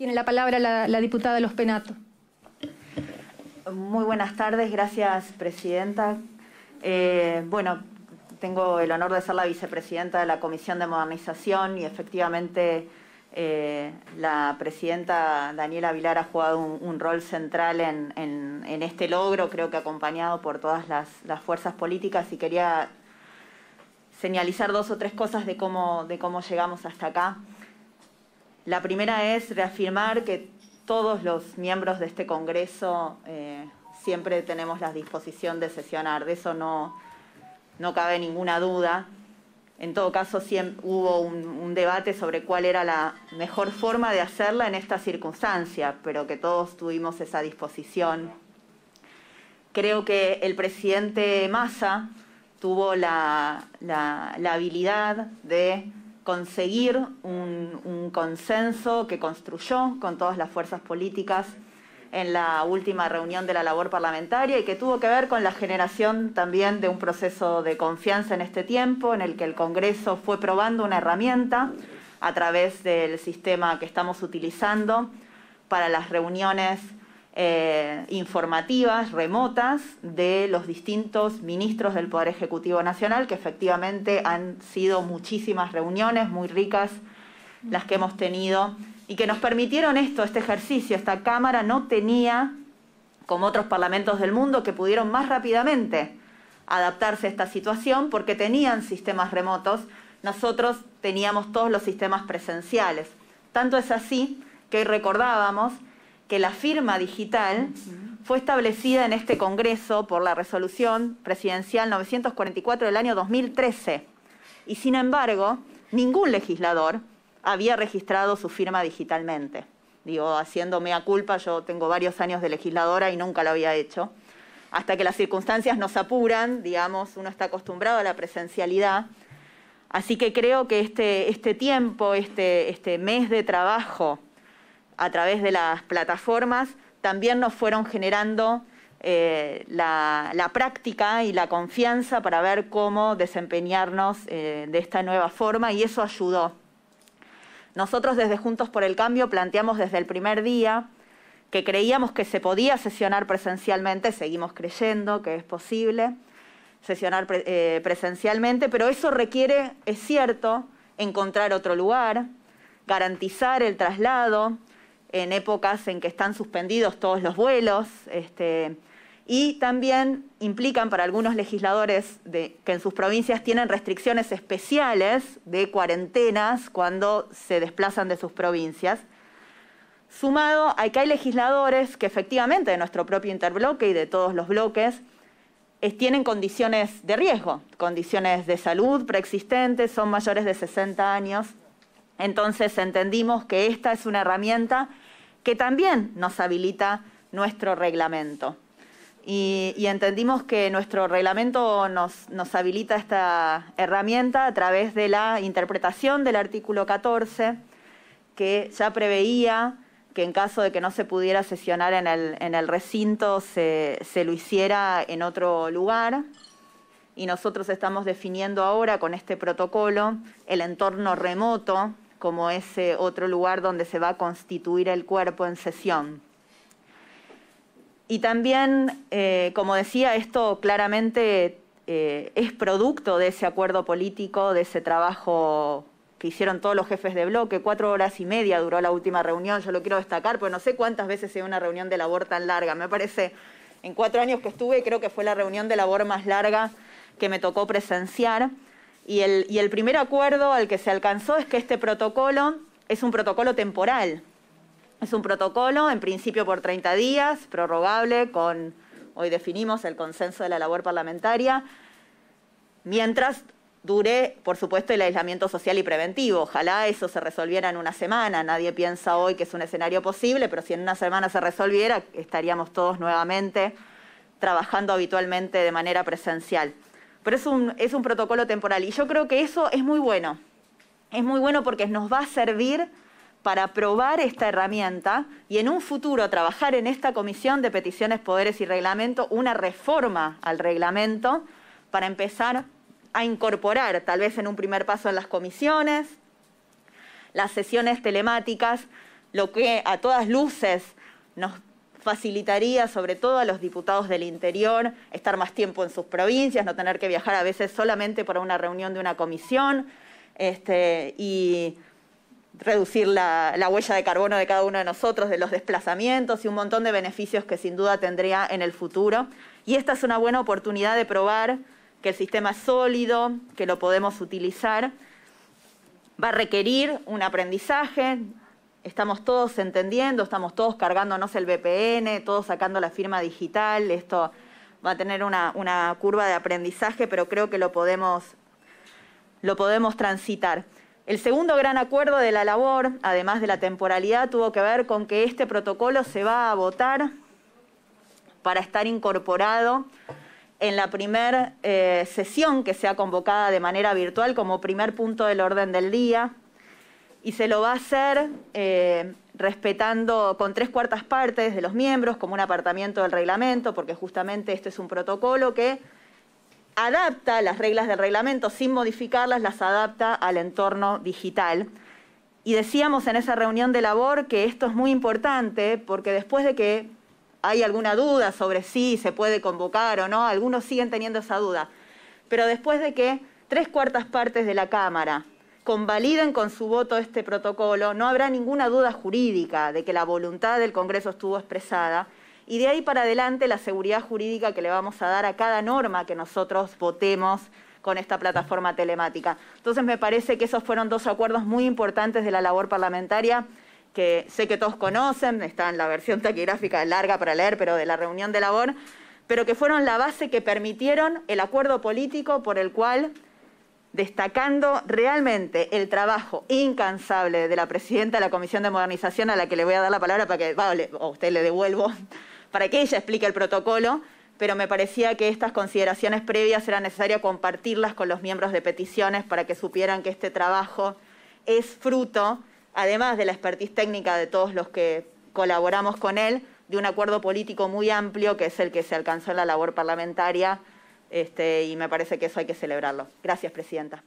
Tiene la palabra la, diputada diputada Los Penato. Muy buenas tardes, gracias Presidenta. Eh, bueno, tengo el honor de ser la vicepresidenta de la Comisión de Modernización y efectivamente eh, la presidenta Daniela Vilar ha jugado un, rol central en, este logro, creo que acompañado por todas las, las, fuerzas políticas y quería señalizar dos o tres cosas de cómo, de cómo llegamos hasta acá. La primera es reafirmar que todos los miembros de este Congreso eh, siempre tenemos la disposición de sesionar, de eso no, no cabe ninguna duda. En todo caso, hubo un, debate sobre cuál era la mejor forma de hacerla en esta circunstancia, pero que todos tuvimos esa disposición. Creo que el presidente Massa tuvo la habilidad de conseguir un, consenso que construyó con todas las fuerzas políticas en la última reunión de la labor parlamentaria y que tuvo que ver con la generación también de un proceso de confianza en este tiempo, en el que el Congreso fue probando una herramienta a través del sistema que estamos utilizando para las reuniones eh, informativas remotas de los distintos ministros del Poder Ejecutivo Nacional, que efectivamente han sido muchísimas reuniones muy ricas las que hemos tenido y que nos permitieron esto, este ejercicio. Esta Cámara no tenía, como otros parlamentos del mundo, que pudieron más rápidamente adaptarse a esta situación porque tenían sistemas remotos. Nosotros teníamos todos los sistemas presenciales. Tanto es así que recordábamos que la firma digital fue establecida en este Congreso por la resolución presidencial 944 del año 2013. Y sin embargo, ningún legislador había registrado su firma digitalmente. Digo, haciéndome a culpa, yo tengo varios años de legisladora y nunca lo había hecho. Hasta que las circunstancias nos apuran, digamos, uno está acostumbrado a la presencialidad. Así que creo que este, este tiempo, este, este mes de trabajo a través de las plataformas también nos fueron generando eh, la, práctica y la confianza para ver cómo desempeñarnos eh, de esta nueva forma y eso ayudó. Nosotros desde Juntos por el Cambio planteamos desde el primer día que creíamos que se podía sesionar presencialmente, seguimos creyendo que es posible sesionar eh, presencialmente, pero eso requiere, es cierto, encontrar otro lugar, garantizar el traslado, en épocas en que están suspendidos todos los vuelos. Este, y también implican para algunos legisladores que en sus provincias tienen restricciones especiales de cuarentenas cuando se desplazan de sus provincias. Sumado a que hay legisladores que efectivamente de nuestro propio interbloque y de todos los bloques tienen condiciones de riesgo, condiciones de salud preexistentes, son mayores de 60 años entonces entendimos que esta es una herramienta que también nos habilita nuestro reglamento. Y, entendimos que nuestro reglamento nos, habilita esta herramienta a través de la interpretación del artículo 14, que ya preveía que en caso de que no se pudiera sesionar en el, recinto, se, se, lo hiciera en otro lugar. Y nosotros estamos definiendo ahora con este protocolo el entorno remoto como ese otro lugar donde se va a constituir el cuerpo en sesión. Y también, eh, como decía, esto claramente eh, es producto de ese acuerdo político, de ese trabajo que hicieron todos los jefes de bloque. Cuatro horas y media duró la última reunión. Yo lo quiero destacar, porque no sé cuántas veces se una reunión de labor tan larga. Me parece, en cuatro años que estuve, creo que fue la reunión de labor más larga que me tocó presenciar. Y el, primer acuerdo al que se alcanzó es que este protocolo es un protocolo temporal. Es un protocolo, en principio por 30 días, prorrogable con, hoy definimos el consenso de la labor parlamentaria, mientras dure, por supuesto, el aislamiento social y preventivo. Ojalá eso se resolviera en una semana. Nadie piensa hoy que es un escenario posible, pero si en una semana se resolviera, estaríamos todos nuevamente trabajando habitualmente de manera presencial pero es un, protocolo temporal. Y yo creo que eso es muy bueno. Es muy bueno porque nos va a servir para probar esta herramienta y en un futuro trabajar en esta comisión de peticiones, poderes y reglamento una reforma al reglamento para empezar a incorporar, tal vez en un primer paso en las comisiones, las sesiones telemáticas, lo que a todas luces nos facilitaría sobre todo a los diputados del interior estar más tiempo en sus provincias, no tener que viajar a veces solamente para una reunión de una comisión este, y reducir la, la, huella de carbono de cada uno de nosotros, de los desplazamientos y un montón de beneficios que sin duda tendría en el futuro. Y esta es una buena oportunidad de probar que el sistema es sólido, que lo podemos utilizar. Va a requerir un aprendizaje, estamos todos entendiendo, estamos todos cargándonos el VPN, todos sacando la firma digital, esto va a tener una, curva de aprendizaje, pero creo que lo podemos, transitar. El segundo gran acuerdo de la labor, además de la temporalidad, tuvo que ver con que este protocolo se va a votar para estar incorporado en la primera eh, sesión que sea convocada de manera virtual como primer punto del orden del día y se lo va a hacer eh, respetando con tres cuartas partes de los miembros, como un apartamiento del reglamento, porque justamente este es un protocolo que adapta las reglas del reglamento sin modificarlas, las adapta al entorno digital. Y decíamos en esa reunión de labor que esto es muy importante porque después de que hay alguna duda sobre si se puede convocar o no, algunos siguen teniendo esa duda, pero después de que tres cuartas partes de la Cámara convaliden con su voto este protocolo, no habrá ninguna duda jurídica de que la voluntad del Congreso estuvo expresada y de ahí para adelante la seguridad jurídica que le vamos a dar a cada norma que nosotros votemos con esta plataforma telemática. Entonces me parece que esos fueron dos acuerdos muy importantes de la labor parlamentaria que sé que todos conocen, está en la versión taquigráfica larga para leer, pero de la reunión de labor, pero que fueron la base que permitieron el acuerdo político por el cual destacando realmente el trabajo incansable de la presidenta de la Comisión de Modernización, a la que le voy a dar la palabra para que, usted le devuelvo, para que ella explique el protocolo, pero me parecía que estas consideraciones previas era necesario compartirlas con los miembros de peticiones para que supieran que este trabajo es fruto, además de la expertise técnica de todos los que colaboramos con él, de un acuerdo político muy amplio que es el que se alcanzó en la labor parlamentaria este, y me parece que eso hay que celebrarlo. Gracias, Presidenta.